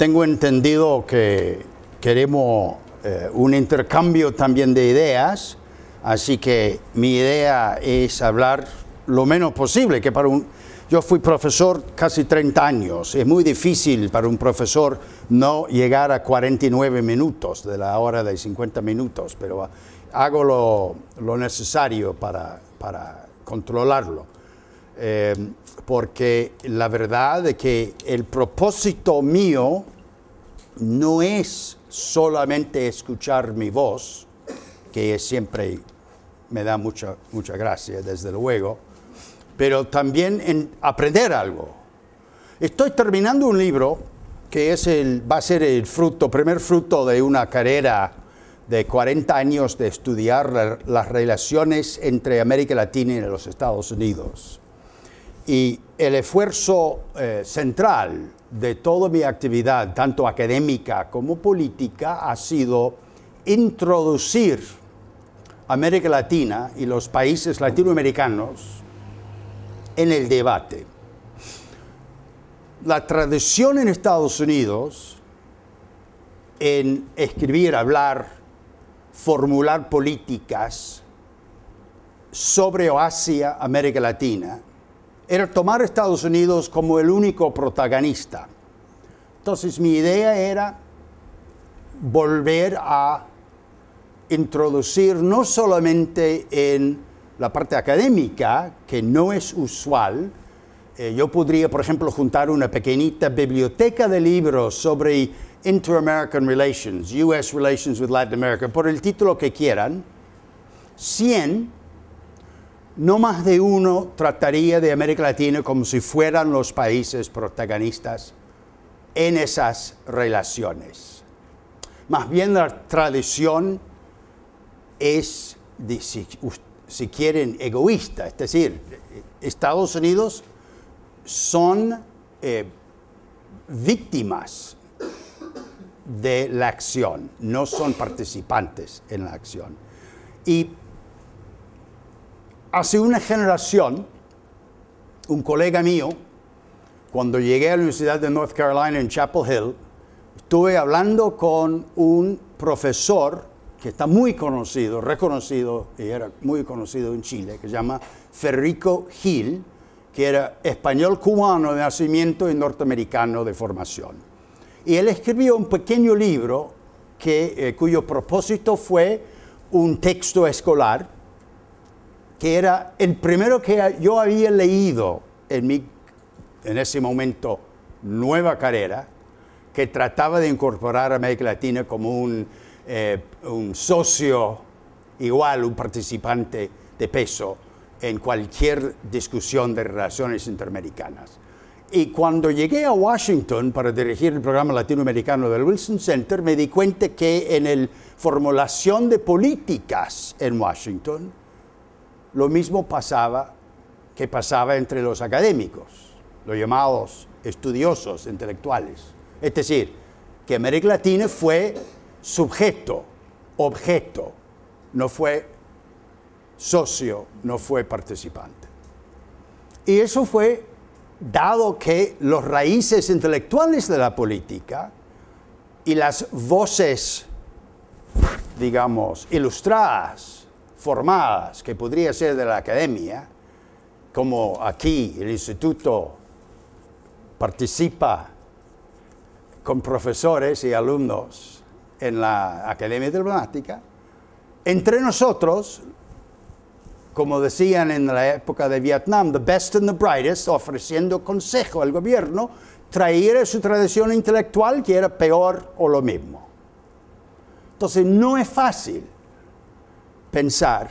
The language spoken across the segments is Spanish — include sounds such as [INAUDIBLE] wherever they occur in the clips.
tengo entendido que queremos eh, un intercambio también de ideas, así que mi idea es hablar lo menos posible, que para un... Yo fui profesor casi 30 años, es muy difícil para un profesor no llegar a 49 minutos de la hora de 50 minutos, pero hago lo, lo necesario para, para controlarlo. Eh, porque la verdad es que el propósito mío no es solamente escuchar mi voz, que siempre me da mucha, mucha gracia, desde luego, pero también en aprender algo. Estoy terminando un libro que es el, va a ser el primer fruto de una carrera de 40 años de estudiar las relaciones entre América Latina y los Estados Unidos. Y el esfuerzo eh, central de toda mi actividad, tanto académica como política, ha sido introducir América Latina y los países latinoamericanos en el debate. La tradición en Estados Unidos en escribir, hablar, formular políticas sobre o América Latina era tomar Estados Unidos como el único protagonista. Entonces mi idea era volver a introducir no solamente en la parte académica, que no es usual, eh, yo podría, por ejemplo, juntar una pequeñita biblioteca de libros sobre Inter-American Relations, US Relations with Latin America, por el título que quieran, 100 no más de uno trataría de América Latina como si fueran los países protagonistas en esas relaciones. Más bien la tradición es, si, quieren, egoísta, es decir, Estados Unidos son eh, víctimas de la acción, no son participantes en la acción. Y Hace una generación, un colega mío, cuando llegué a la Universidad de North Carolina en Chapel Hill, estuve hablando con un profesor que está muy conocido, reconocido, y era muy conocido en Chile, que se llama Ferrico Gil, que era español cubano de nacimiento y norteamericano de formación. Y él escribió un pequeño libro que, eh, cuyo propósito fue un texto escolar que era el primero que yo había leído en mi, en ese momento, nueva carrera, que trataba de incorporar a América Latina como un, eh, un socio igual, un participante de peso en cualquier discusión de relaciones interamericanas. Y cuando llegué a Washington para dirigir el programa latinoamericano del Wilson Center, me di cuenta que en la formulación de políticas en Washington, lo mismo pasaba que pasaba entre los académicos, los llamados estudiosos intelectuales. Es decir, que América Latina fue sujeto, objeto, no fue socio, no fue participante. Y eso fue dado que los raíces intelectuales de la política y las voces, digamos, ilustradas formadas, que podría ser de la academia, como aquí el instituto participa con profesores y alumnos en la Academia Diplomática, entre nosotros, como decían en la época de Vietnam, the best and the brightest, ofreciendo consejo al gobierno, traer su tradición intelectual que era peor o lo mismo. Entonces no es fácil pensar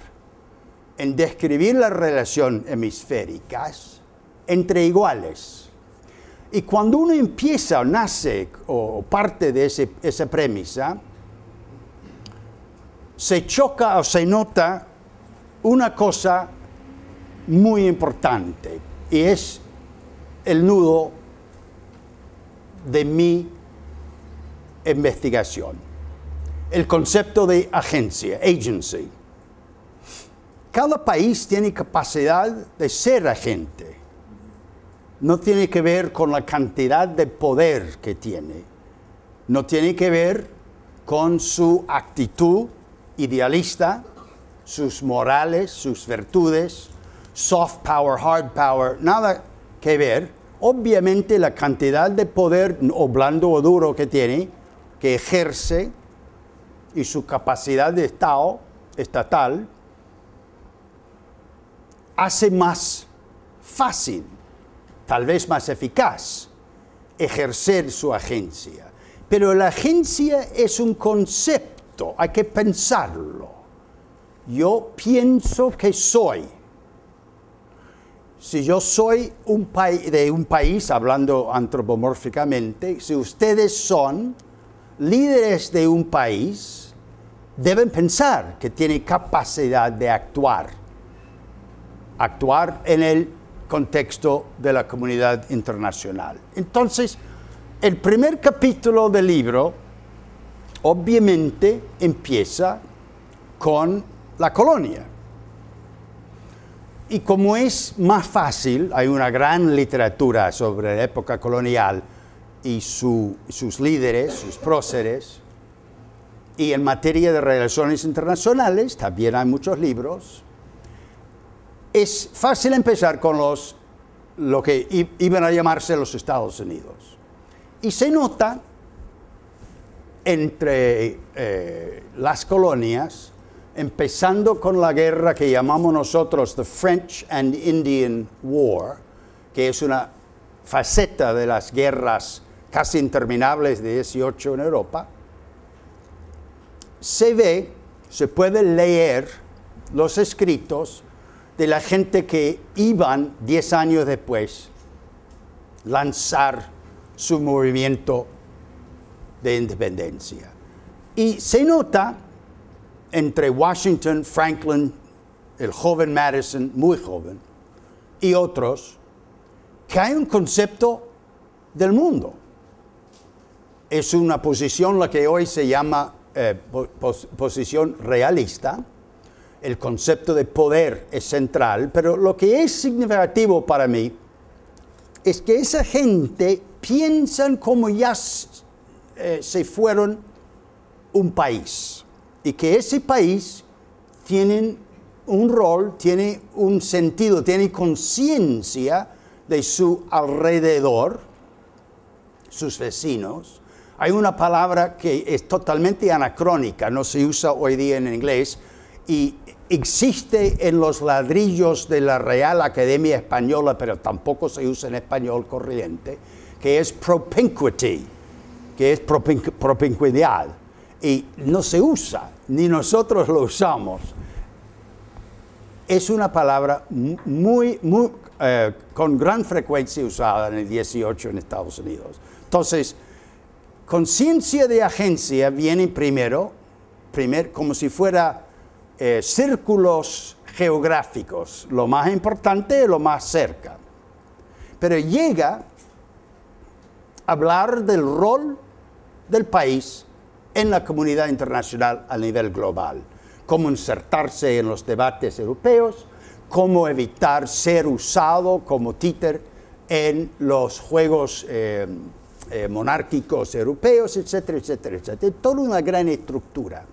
en describir las relaciones hemisféricas entre iguales. Y cuando uno empieza o nace o parte de ese, esa premisa, se choca o se nota una cosa muy importante y es el nudo de mi investigación, el concepto de agencia, agency. Cada país tiene capacidad de ser agente. No tiene que ver con la cantidad de poder que tiene. No tiene que ver con su actitud idealista, sus morales, sus virtudes, soft power, hard power, nada que ver. Obviamente la cantidad de poder, o blando o duro que tiene, que ejerce, y su capacidad de Estado, estatal, hace más fácil, tal vez más eficaz, ejercer su agencia. Pero la agencia es un concepto, hay que pensarlo. Yo pienso que soy. Si yo soy de un país, hablando antropomórficamente, si ustedes son líderes de un país, deben pensar que tienen capacidad de actuar actuar en el contexto de la comunidad internacional. Entonces, el primer capítulo del libro obviamente empieza con la colonia. Y como es más fácil, hay una gran literatura sobre la época colonial y sus líderes, sus próceres, y en materia de relaciones internacionales también hay muchos libros, es fácil empezar con los, lo que iban a llamarse los Estados Unidos. Y se nota entre eh, las colonias, empezando con la guerra que llamamos nosotros the French and Indian War, que es una faceta de las guerras casi interminables de 18 en Europa, se ve, se puede leer los escritos de la gente que iban 10 años después lanzar su movimiento de independencia. Y se nota entre Washington, Franklin, el joven Madison, muy joven, y otros, que hay un concepto del mundo. Es una posición la que hoy se llama eh, posición realista, el concepto de poder es central, pero lo que es significativo para mí es que esa gente piensan como ya eh, se fueron un país y que ese país tiene un rol, tiene un sentido, tiene conciencia de su alrededor, sus vecinos. Hay una palabra que es totalmente anacrónica, no se usa hoy día en inglés, y existe en los ladrillos de la Real Academia Española, pero tampoco se usa en español corriente, que es propinquity, que es propinquidad Y no se usa, ni nosotros lo usamos. Es una palabra muy, muy, eh, con gran frecuencia usada en el 18 en Estados Unidos. Entonces, conciencia de agencia viene primero, primer, como si fuera eh, círculos geográficos, lo más importante, lo más cerca. Pero llega a hablar del rol del país en la comunidad internacional a nivel global, cómo insertarse en los debates europeos, cómo evitar ser usado como títer en los juegos eh, eh, monárquicos europeos, etcétera, etcétera, etcétera. Toda una gran estructura.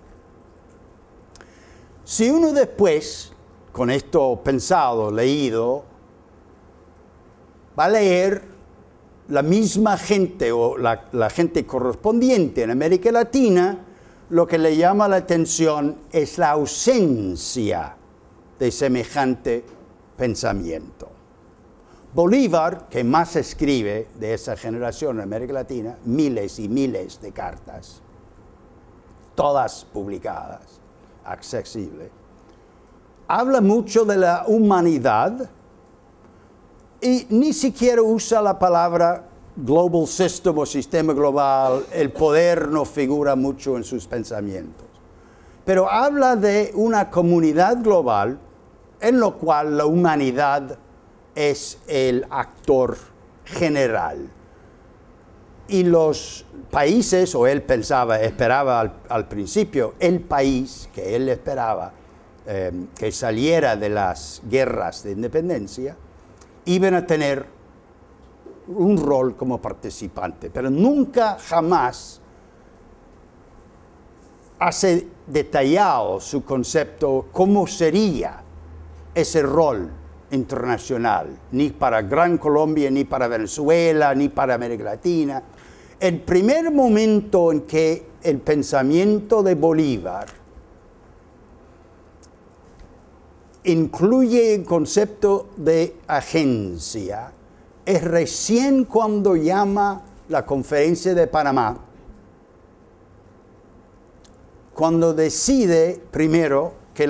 Si uno después, con esto pensado, leído, va a leer la misma gente o la, gente correspondiente en América Latina, lo que le llama la atención es la ausencia de semejante pensamiento. Bolívar, que más escribe de esa generación en América Latina, miles y miles de cartas, todas publicadas, accesible. Habla mucho de la humanidad y ni siquiera usa la palabra global system o sistema global. El poder no figura mucho en sus pensamientos. Pero habla de una comunidad global en la cual la humanidad es el actor general y los países, o él pensaba, esperaba al, principio, el país que él esperaba eh, que saliera de las guerras de independencia, iban a tener un rol como participante, pero nunca jamás hace detallado su concepto cómo sería ese rol internacional, ni para Gran Colombia, ni para Venezuela, ni para América Latina. El primer momento en que el pensamiento de Bolívar incluye el concepto de agencia es recién cuando llama la conferencia de Panamá, cuando decide primero que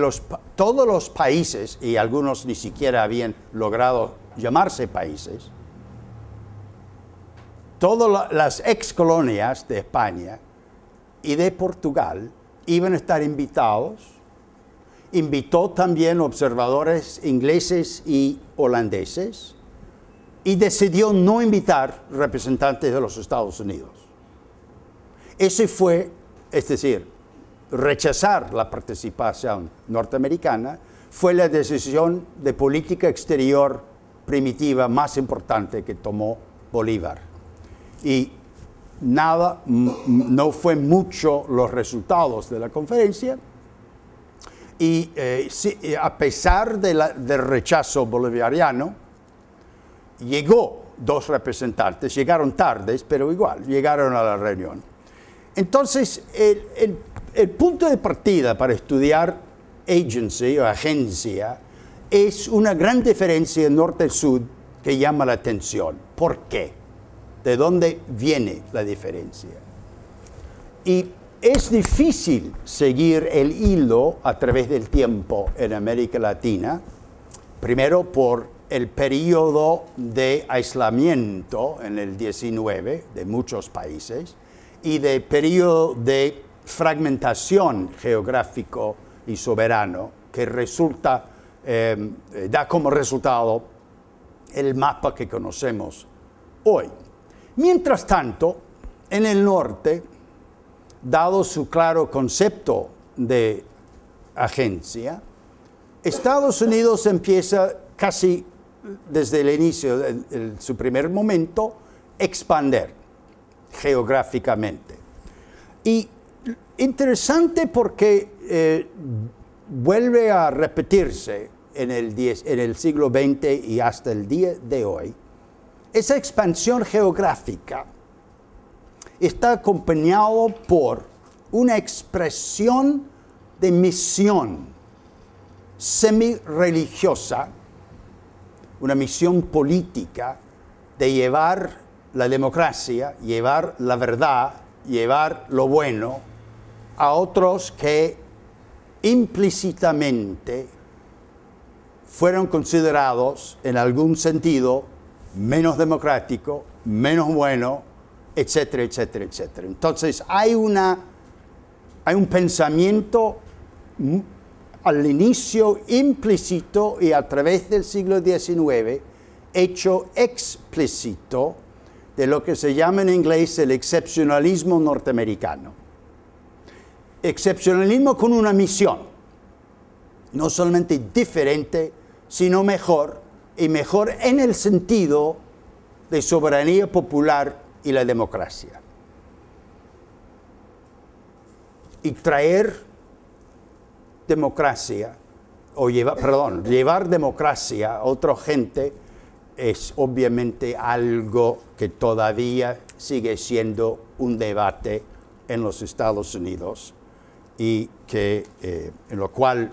todos los países, y algunos ni siquiera habían logrado llamarse países, todas las ex colonias de España y de Portugal iban a estar invitados. Invitó también observadores ingleses y holandeses y decidió no invitar representantes de los Estados Unidos. Ese fue, es decir, rechazar la participación norteamericana fue la decisión de política exterior primitiva más importante que tomó Bolívar y nada, no fue mucho los resultados de la conferencia. Y eh, eh, a pesar del rechazo bolivariano, llegó dos representantes, llegaron tardes, pero igual, llegaron a la reunión. Entonces, el, punto de partida para estudiar agency o agencia es una gran diferencia norte Sud que llama la atención. ¿Por qué? de dónde viene la diferencia. Y es difícil seguir el hilo a través del tiempo en América Latina, primero por el periodo de aislamiento en el 19 de muchos países y de periodo de fragmentación geográfico y soberano que resulta, eh, eh, da como resultado el mapa que conocemos hoy. Mientras tanto, en el norte, dado su claro concepto de agencia, Estados Unidos empieza casi desde el inicio, de su primer momento, expander geográficamente. Y interesante porque eh, vuelve a repetirse en el, en el siglo XX y hasta el día de hoy, esa expansión geográfica está acompañado por una expresión de misión semi-religiosa, una misión política de llevar la democracia, llevar la verdad, llevar lo bueno a otros que implícitamente fueron considerados en algún sentido menos democrático, menos bueno, etcétera, etcétera, etcétera. Entonces hay, una, hay un pensamiento al inicio implícito y a través del siglo XIX hecho explícito de lo que se llama en inglés el excepcionalismo norteamericano. Excepcionalismo con una misión, no solamente diferente, sino mejor y mejor en el sentido de soberanía popular y la democracia. Y traer democracia, o llevar, perdón, llevar democracia a otra gente es obviamente algo que todavía sigue siendo un debate en los Estados Unidos y que, eh, en lo cual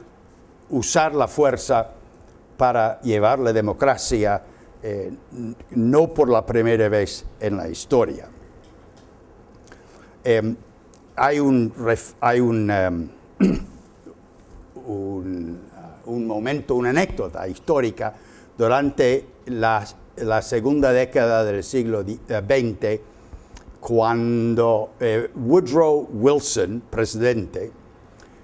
usar la fuerza para llevar la democracia, eh, no por la primera vez en la historia. Em, hay em, [CLEARS THROAT] ah, un, momento, una anécdota histórica durante la, segunda década del siglo XX, eh, cuando eh, Woodrow Wilson, presidente,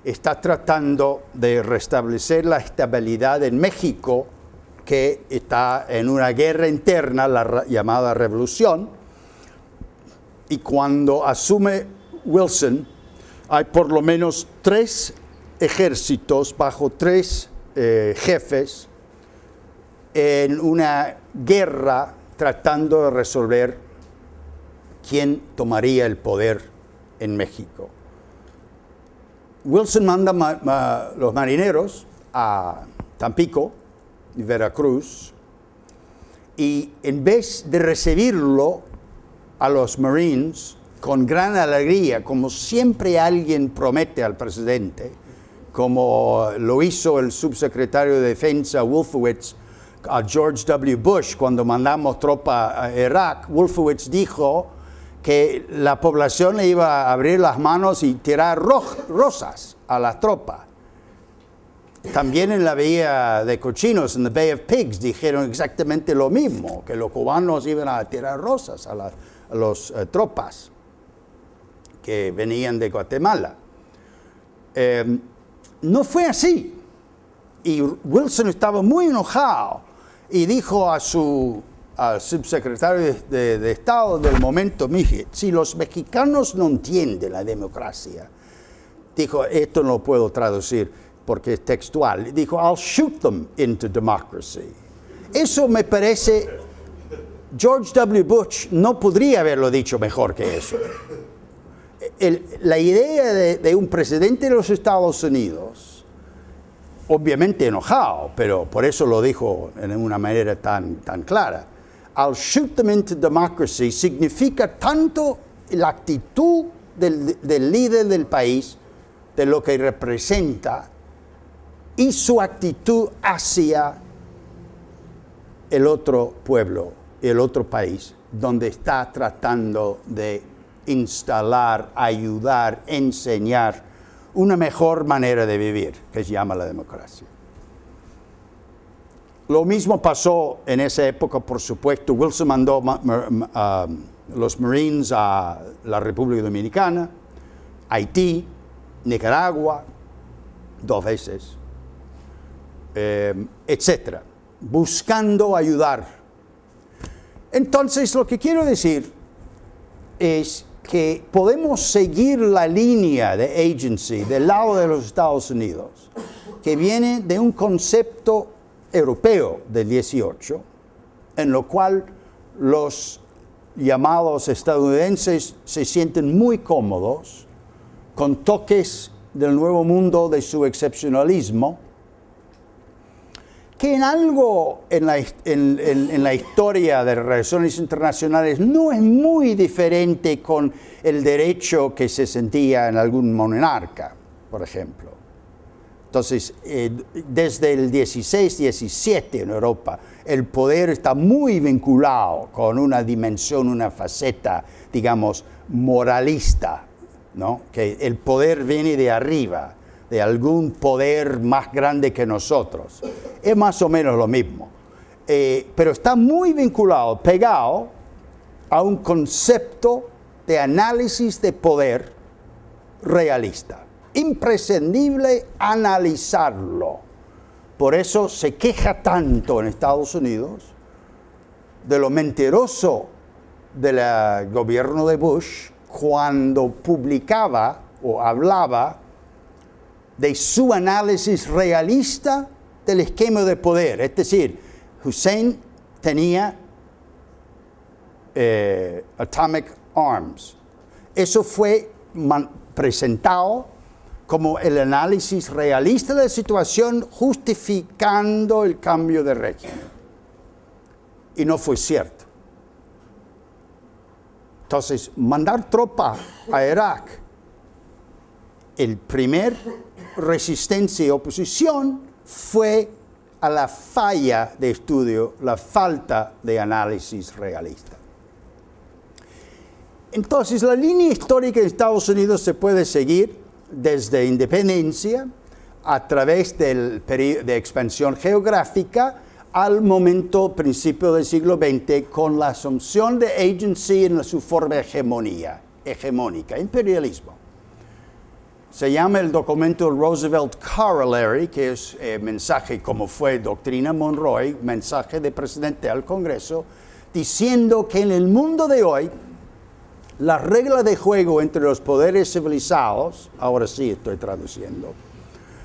está tratando de restablecer la estabilidad en México, que está en una guerra interna, la llamada revolución, y cuando asume Wilson, hay por lo menos tres ejércitos bajo tres eh, jefes en una guerra tratando de resolver quién tomaría el poder en México. Wilson manda a los marineros a Tampico, Veracruz, y en vez de recibirlo a los Marines con gran alegría, como siempre alguien promete al presidente, como lo hizo el subsecretario de Defensa Wolfowitz a George W. Bush cuando mandamos tropa a Irak, Wolfowitz dijo, que la población le iba a abrir las manos y tirar rosas a las tropas. También en la Bahía de Cochinos, en the Bay of Pigs, dijeron exactamente lo mismo, que los cubanos iban a tirar rosas a, las eh, tropas que venían de Guatemala. Em, no fue así. Y Wilson estaba muy enojado y dijo a su al subsecretario de, Estado del momento, si los mexicanos no entienden la democracia, dijo, esto no lo puedo traducir porque es textual, dijo, I'll shoot them into democracy. Eso me parece, George W. Bush no podría haberlo dicho mejor que eso. la idea de, un presidente de los Estados Unidos, obviamente enojado, pero por eso lo dijo en una manera tan, tan clara shoot them into democracy significa tanto la actitud del, del líder del país, de lo que representa, y su actitud hacia el otro pueblo, el otro país, donde está tratando de instalar, ayudar, enseñar una mejor manera de vivir, que se llama la democracia. Lo mismo pasó en esa época, por supuesto. Wilson mandó ah, los Marines a la República Dominicana, Haití, Nicaragua, dos veces, eh, etcétera, buscando ayudar. Entonces, lo que quiero decir es que podemos seguir la línea de agency del lado de los Estados Unidos, que viene de un concepto europeo del 18, en lo cual los llamados estadounidenses se sienten muy cómodos con toques del nuevo mundo de su excepcionalismo, que en algo en la, historia de relaciones internacionales no es muy diferente con el derecho que se sentía en algún monarca, por ejemplo. Entonces, eh, desde el 16, 17 en Europa, el poder está muy vinculado con una dimensión, una faceta, digamos, moralista, ¿no? Que el poder viene de arriba, de algún poder más grande que nosotros. Es más o menos lo mismo. Eh, pero está muy vinculado, pegado a un concepto de análisis de poder realista imprescindible analizarlo. Por eso se queja tanto en Estados Unidos de lo mentiroso del eh, gobierno de Bush cuando publicaba o hablaba de su análisis realista del esquema de poder. Es decir, Hussein tenía eh, atomic arms. Eso fue presentado como el análisis realista de la situación justificando el cambio de régimen. Y no fue cierto. Entonces, mandar tropa a Irak, el primer resistencia y oposición fue a la falla de estudio, la falta de análisis realista. Entonces, la línea histórica de Estados Unidos se puede seguir desde independencia a través del de expansión geográfica al momento principio del siglo XX con la asunción de agency en su forma hegemonía, hegemónica, imperialismo. Se llama el documento Roosevelt Corollary, que es eh, mensaje como fue doctrina Monroe, mensaje de presidente al Congreso, diciendo que en el mundo de hoy la regla de juego entre los poderes civilizados, ahora sí estoy traduciendo,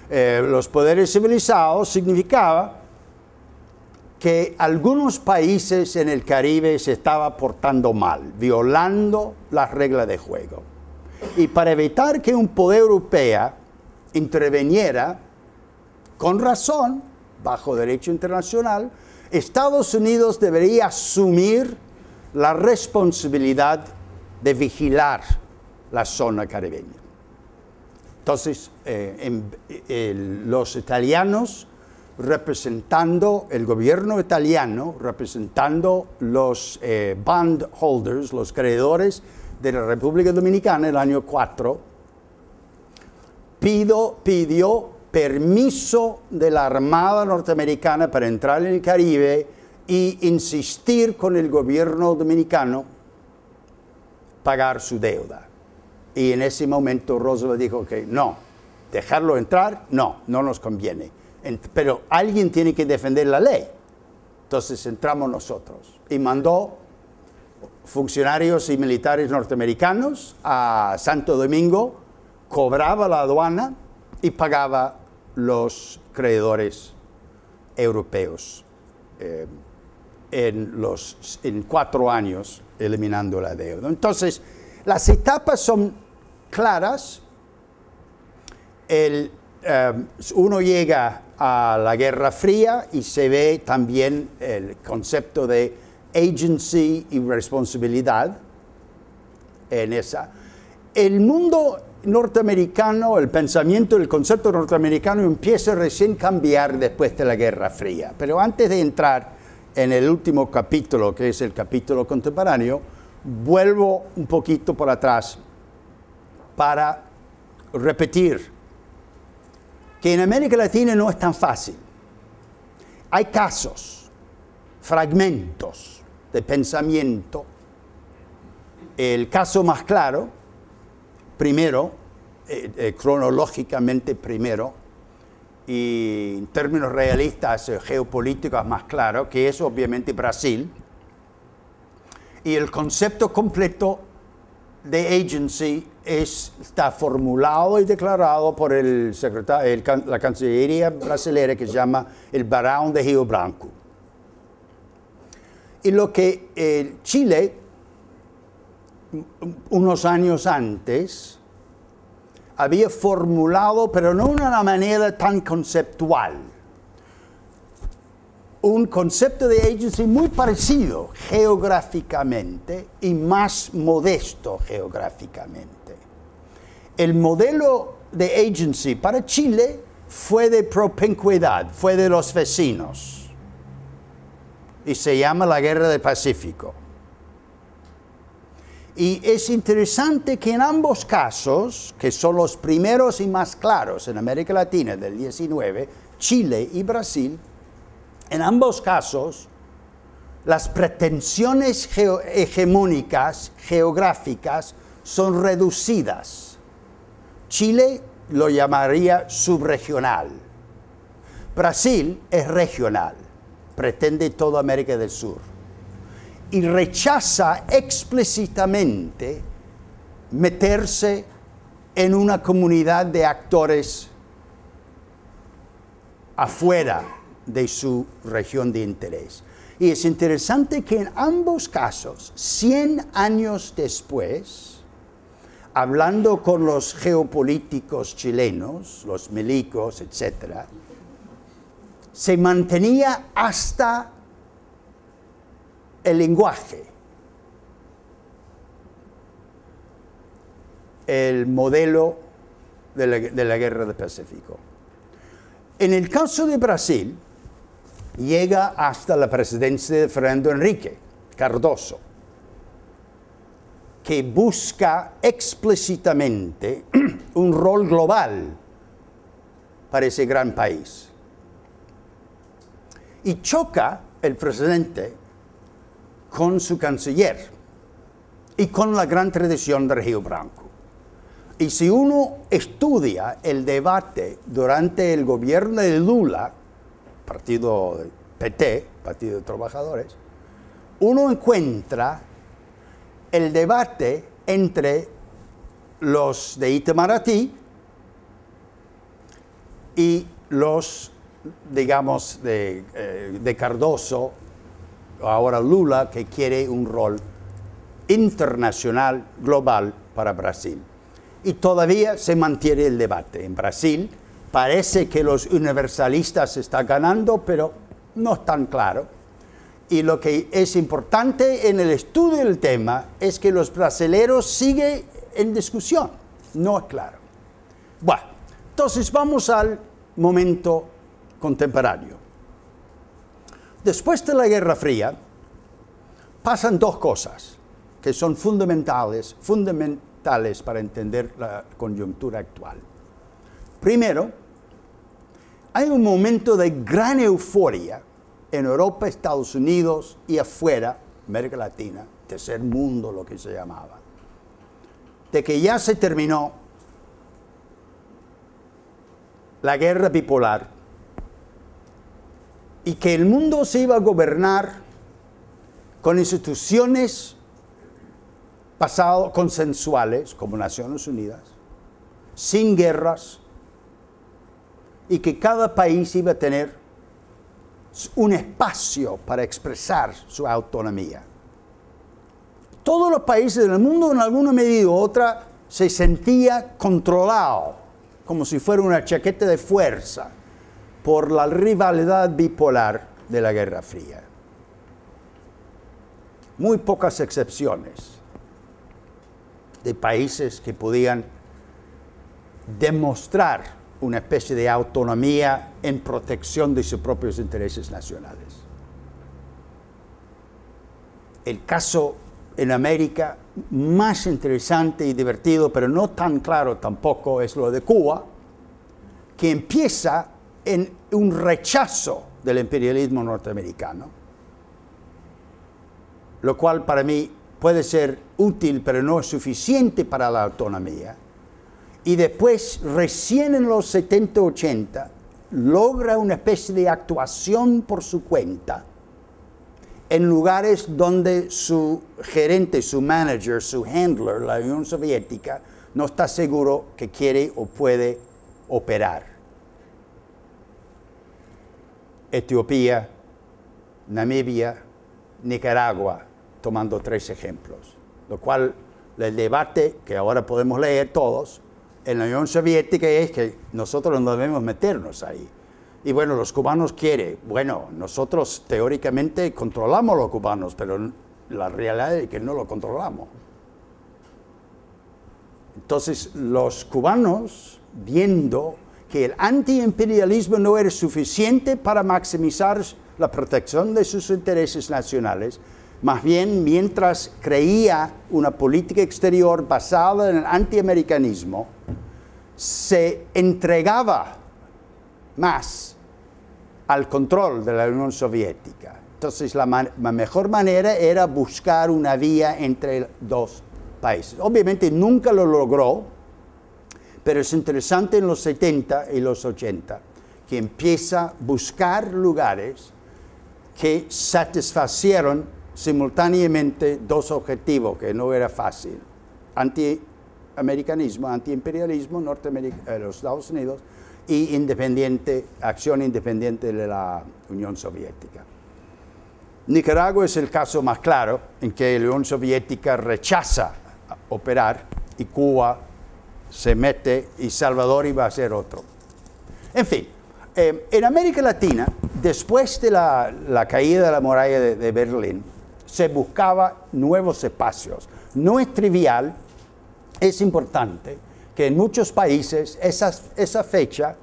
eh, los poderes civilizados significaba que algunos países en el Caribe se estaba portando mal, violando la regla de juego. Y para evitar que un poder europeo interveniera, con razón, bajo derecho internacional, Estados Unidos debería asumir la responsabilidad de vigilar la zona caribeña. Entonces, eh, los italianos representando el gobierno italiano, representando los eh, bondholders, los creadores de la República Dominicana el año 4, pido, pidió permiso de la Armada norteamericana para entrar en el Caribe y insistir con el gobierno dominicano pagar su deuda. Y en ese momento Roosevelt dijo que no, dejarlo entrar, no, no nos conviene. Pero alguien tiene que defender la ley. Entonces entramos nosotros. Y mandó funcionarios y militares norteamericanos a Santo Domingo, cobraba la aduana y pagaba los creedores europeos eh, en, los, en cuatro años eliminando la deuda. Entonces, las etapas son claras. Eh, uno llega a la Guerra Fría y se ve también el concepto de agency y responsabilidad en esa. El mundo norteamericano, el pensamiento, el concepto norteamericano empieza recién a cambiar después de la Guerra Fría. Pero antes de entrar en el último capítulo, que es el capítulo contemporáneo, vuelvo un poquito por atrás para repetir que en América Latina no es tan fácil. Hay casos, fragmentos de pensamiento. El caso más claro, primero, eh, eh, cronológicamente primero, y en términos realistas eh, geopolíticos más claro, que es obviamente Brasil, y el concepto completo de agency es, está formulado y declarado por el secretario, la Cancillería brasileña que se llama el Barão de Rio Branco. Y lo que eh, Chile, unos años antes, había formulado, pero no de una manera tan conceptual, un concepto de agency muy parecido geográficamente y más modesto geográficamente. El modelo de agency para Chile fue de propencuidad, fue de los vecinos y se llama la Guerra del Pacífico. Y es interesante que en ambos casos, que son los primeros y más claros en América Latina del 19, Chile y Brasil, en ambos casos, las pretensiones hegemónicas geográficas son reducidas. Chile lo llamaría subregional. Brasil es regional, pretende toda América del Sur y rechaza explícitamente meterse en una comunidad de actores afuera de su región de interés. Y es interesante que en ambos casos, 100 años después, hablando con los geopolíticos chilenos, los milicos, etc., se mantenía hasta el lenguaje, el modelo de la, guerra del Pacífico. En el caso de Brasil, llega hasta la presidencia de Fernando Enrique Cardoso, que busca explícitamente [CLEARS THROAT] un rol global para ese gran país. Y choca el presidente con su canciller y con la gran tradición de Río Branco. Y si uno estudia el debate durante el gobierno de Lula, partido PT, Partido de Trabajadores, uno encuentra el debate entre los de Itamaraty y los, digamos, de, eh, de Cardoso ahora Lula, que quiere un rol internacional, global para Brasil. Y todavía se mantiene el debate en Brasil. Parece que los universalistas están ganando, pero no es tan claro. Y lo que es importante en el estudio del tema es que los brasileros siguen en discusión. No es claro. Bueno, entonces vamos al momento contemporáneo. Después de la Guerra Fría, pasan dos cosas que son fundamentales, fundamentales para entender la coyuntura actual. Primero, hay un momento de gran euforia en Europa, Estados Unidos y afuera, América Latina, tercer mundo lo que se llamaba, de que ya se terminó la guerra bipolar y que el mundo se iba a gobernar con instituciones pasado consensuales como Naciones Unidas, sin guerras, y que cada país iba a tener un espacio para expresar su autonomía. Todos los países del mundo en alguna medida u otra se sentía controlado, como si fuera una chaqueta de fuerza por la rivalidad bipolar de la Guerra Fría. Muy pocas excepciones de países que podían demostrar una especie de autonomía en protección de sus propios intereses nacionales. El caso en América más interesante y divertido, pero no tan claro tampoco, es lo de Cuba, que empieza en un rechazo del imperialismo norteamericano, lo cual para mí puede ser útil pero no es suficiente para la autonomía, y después recién en los 70-80 logra una especie de actuación por su cuenta en lugares donde su gerente, su manager, su handler, la Unión Soviética, no está seguro que quiere o puede operar. Etiopía, Namibia, Nicaragua, tomando tres ejemplos, lo cual el debate que ahora podemos leer todos en la Unión Soviética es que nosotros no debemos meternos ahí. Y bueno, los cubanos quieren, bueno, nosotros teóricamente controlamos a los cubanos, pero la realidad es que no lo controlamos. Entonces, los cubanos, viendo que el antiimperialismo no era suficiente para maximizar la protección de sus intereses nacionales, más bien mientras creía una política exterior basada en el antiamericanismo, se entregaba más al control de la Unión Soviética. Entonces la, mejor manera era buscar una vía entre dos países. Obviamente nunca lo logró, pero es interesante en los 70 y los 80, que empieza a buscar lugares que satisfacieron simultáneamente dos objetivos, que no era fácil, antiamericanismo, antiimperialismo, de eh, los Estados Unidos, y independiente, acción independiente de la Unión Soviética. Nicaragua es el caso más claro en que la Unión Soviética rechaza operar y Cuba se mete y Salvador iba a ser otro. En fin, eh, en América Latina, después de la, caída de la muralla de, Berlín, se buscaba nuevos espacios. No es trivial, es importante que en muchos países esa, esa fecha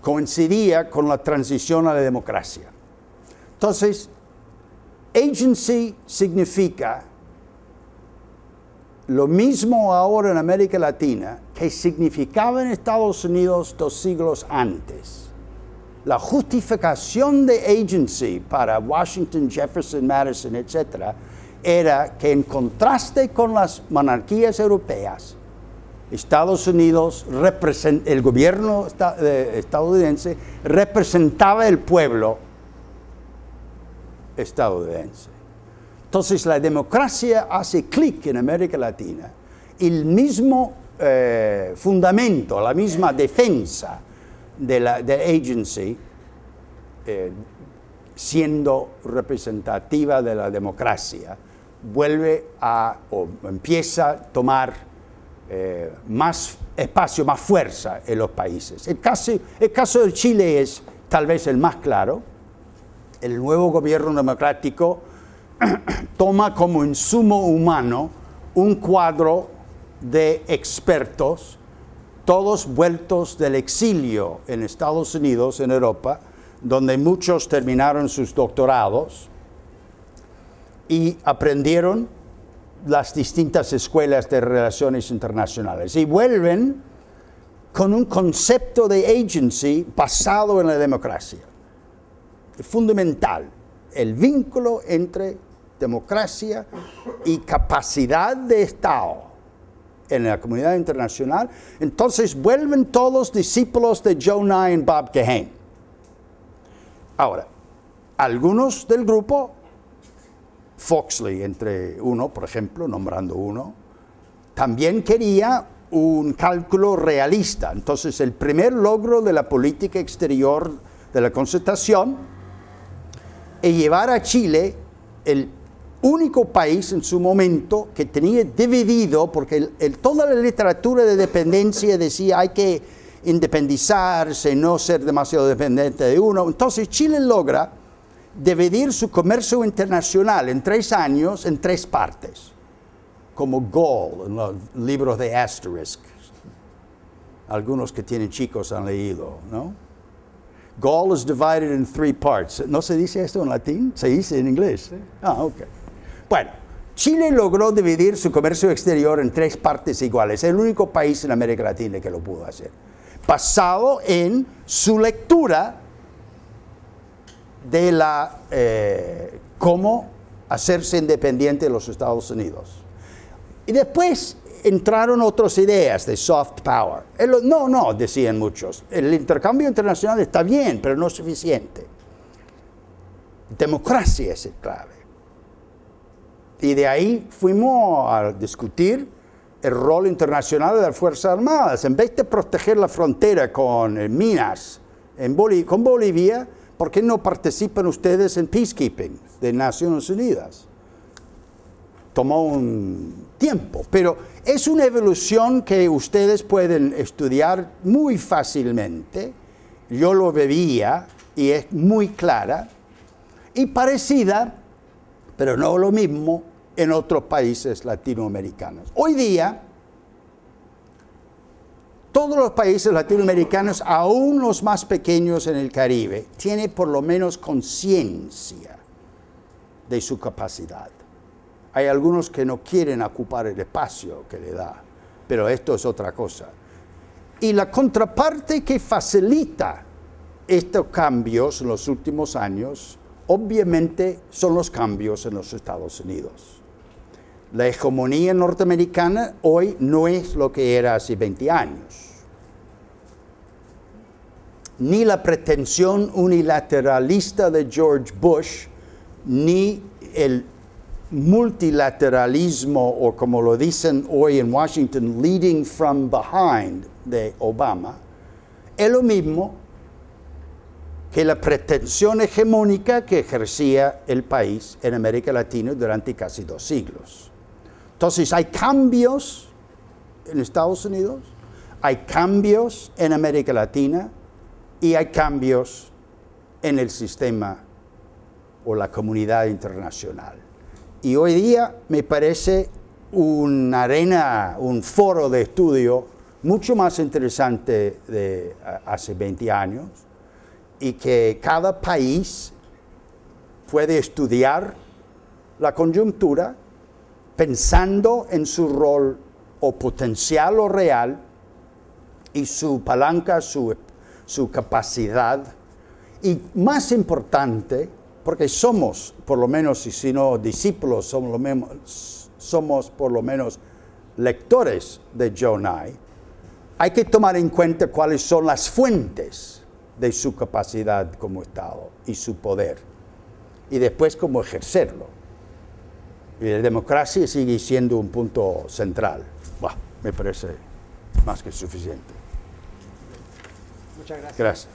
coincidía con la transición a la democracia. Entonces, agency significa lo mismo ahora en América Latina que significaba en Estados Unidos dos siglos antes. La justificación de agency para Washington, Jefferson, Madison, etc., era que en contraste con las monarquías europeas, Estados Unidos, el gobierno eh, estadounidense representaba el pueblo estadounidense. Entonces la democracia hace clic en América Latina. El mismo eh, fundamento, la misma defensa de la de agency eh, siendo representativa de la democracia vuelve a o empieza a tomar eh, más espacio, más fuerza en los países. El caso, el caso de Chile es tal vez el más claro. El nuevo gobierno democrático [CLEARS THROAT] toma como insumo humano un cuadro de expertos, todos vueltos del exilio en Estados Unidos, en Europa, donde muchos terminaron sus doctorados y aprendieron las distintas escuelas de relaciones internacionales y vuelven con un concepto de agency basado en la democracia. Fundamental, el vínculo entre democracia y capacidad de Estado en la comunidad internacional, entonces vuelven todos discípulos de Joe Nye y Bob Ahora, algunos del grupo, Foxley entre uno, por ejemplo, nombrando uno, también quería un cálculo realista. Entonces, el primer logro de la política exterior de la concertación es llevar a Chile el único país en su momento que tenía dividido, porque toda la literatura de dependencia decía hay que independizarse, no ser demasiado dependiente de uno. Entonces Chile logra dividir su comercio internacional en tres años en tres partes, como Gaul en los libros de Asterisk. Algunos que tienen chicos han leído, ¿no? Gaul is divided in three parts. ¿No se dice esto en latín? Se dice en inglés. Ah, okay. Bueno, Chile logró dividir su comercio exterior en tres partes iguales, el único país en América Latina que lo pudo hacer, Pasado en su lectura de la, eh, cómo hacerse independiente de los Estados Unidos. Y después entraron otras ideas de soft power. no, no, decían muchos. El intercambio internacional está bien, pero no es suficiente. Democracia es el clave. Y de ahí fuimos a discutir el rol internacional de las Fuerzas Armadas. En vez de proteger la frontera con eh, Minas, con Bolivia, ¿por qué no participan ustedes en peacekeeping de Naciones Unidas? Tomó un tiempo, pero es una evolución que ustedes pueden estudiar muy fácilmente. Yo lo veía y es muy clara y parecida, pero no lo mismo, en otros países latinoamericanos. Hoy día, todos los países latinoamericanos, aún los más pequeños en el Caribe, tienen por lo menos conciencia de su capacidad. Hay algunos que no quieren ocupar el espacio que le da, pero esto es otra cosa. Y la contraparte que facilita estos cambios en los últimos años, obviamente son los cambios en los Estados Unidos. La hegemonía norteamericana hoy no es lo que era hace 20 años. Ni la pretensión unilateralista de George Bush, ni el multilateralismo, o como lo dicen hoy en Washington, leading from behind de Obama, es lo mismo que la pretensión hegemónica que ejercía el país en América Latina durante casi dos siglos. Entonces hay cambios en Estados Unidos, hay cambios en América Latina y hay cambios en el sistema o la comunidad internacional. Y hoy día me parece una arena, un foro de estudio mucho más interesante de hace 20 años y que cada país puede estudiar la conjuntura pensando en su rol o potencial o real y su palanca, su, capacidad. Y más importante, porque somos, por lo menos, y si no discípulos, somos, somos por lo menos lectores de Jonai, hay que tomar en cuenta cuáles son las fuentes de su capacidad como Estado y su poder, y después cómo ejercerlo y la democracia sigue siendo un punto central. me parece más que suficiente. Muchas gracias. Gracias.